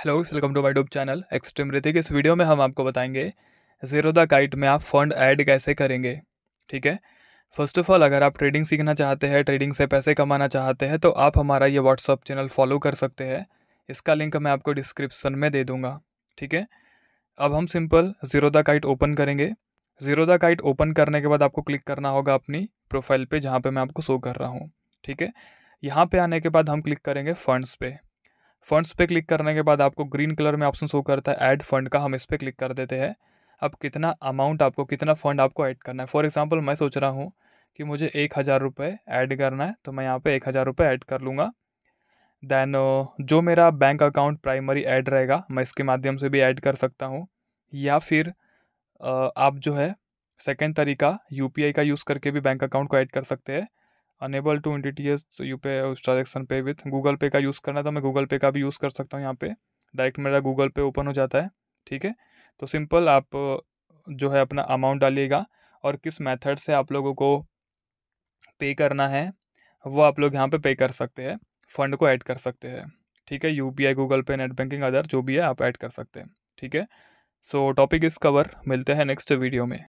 hello welcome to my channel extreme Hrithik इस video में हम आपको बताएंगे जीरो द काइट में आप फंड ऐड कैसे करेंगे ठीक है फर्स्ट ऑफ ऑल अगर आप ट्रेडिंग सीखना चाहते हैं ट्रेडिंग से पैसे कमाना चाहते हैं तो आप हमारा ये व्हाट्सअप चैनल फॉलो कर सकते हैं इसका लिंक मैं आपको डिस्क्रिप्सन में दे दूँगा ठीक है अब हम simple Zerodha Kite open करेंगे जीरो द काइट ओपन करने के बाद आपको क्लिक करना होगा अपनी प्रोफाइल पर जहाँ पर मैं आपको शो कर रहा हूँ ठीक है यहाँ पर आने के बाद हम क्लिक करेंगे फंड्स पे फंड्स पे क्लिक करने के बाद आपको ग्रीन कलर में ऑप्शन शो करता है ऐड फंड का हम इस पर क्लिक कर देते हैं अब कितना अमाउंट आपको कितना फ़ंड आपको ऐड करना है फॉर एग्ज़ाम्पल मैं सोच रहा हूँ कि मुझे एक हज़ार रुपये ऐड करना है तो मैं यहाँ पे एक हज़ार रुपये ऐड कर लूँगा देन जो मेरा बैंक अकाउंट प्राइमरी ऐड रहेगा मैं इसके माध्यम से भी ऐड कर सकता हूँ या फिर आप जो है सेकेंड तरीका यू का यूज़ करके भी बैंक अकाउंट को ऐड कर सकते हैं अनेबल टू इंडिटीएस यू पे उस ट्रांजेक्शन पे विथ गूगल पे का यूज़ करना है तो मैं गूगल पे का भी यूज़ कर सकता हूँ यहाँ पे डायरेक्ट मेरा गूगल पे ओपन हो जाता है ठीक है तो सिंपल आप जो है अपना अमाउंट डालिएगा और किस मेथड से आप लोगों को पे करना है वो आप लोग यहाँ पे पे कर सकते हैं फंड को ऐड कर सकते हैं ठीक है U P Google Pay net banking other जो भी है आप ऐड कर सकते हैं ठीक है सो टॉपिक इस कवर मिलते हैं नेक्स्ट वीडियो में